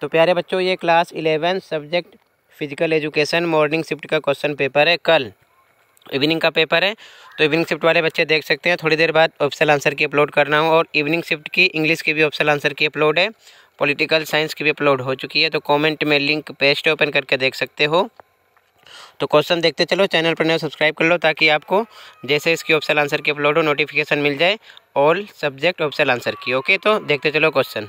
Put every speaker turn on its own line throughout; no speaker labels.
तो प्यारे बच्चों ये class eleven subject physical education morning shift का क्वेश्चन पेपर है कल इवनिंग का पेपर है तो इवनिंग शिफ्ट वाले बच्चे देख सकते हैं थोड़ी देर बाद ऑप्शन आंसर की अपलोड करना हो और इवनिंग शिफ्ट की इंग्लिश की भी ऑप्शन आंसर की अपलोड है पॉलिटिकल साइंस की भी अपलोड हो चुकी है तो कमेंट में लिंक पेस्ट ओपन करके देख सकते हो तो क्वेश्चन देखते चलो चैनल पर नया सब्सक्राइब कर लो ताकि आपको जैसे इसकी ऑप्शन आंसर की अपलोड हो नोटिफिकेशन मिल जाए all subject option answer key okay तो देखते चलो क्वेश्चन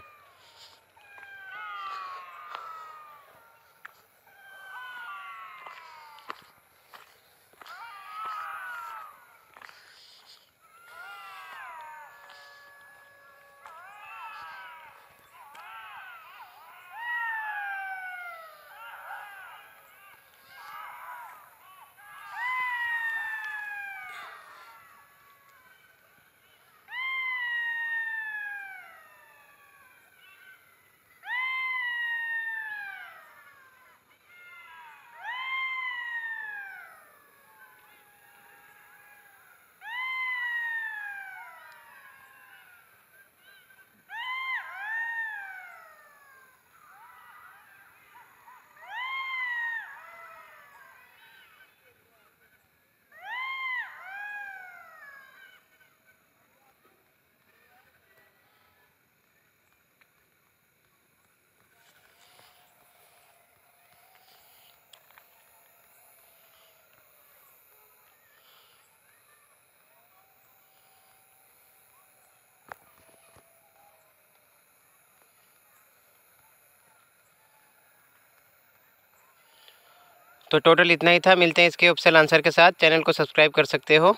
तो टोटल इतना ही था मिलते हैं इसके ऑप्शन आंसर के साथ चैनल को सब्सक्राइब कर सकते हो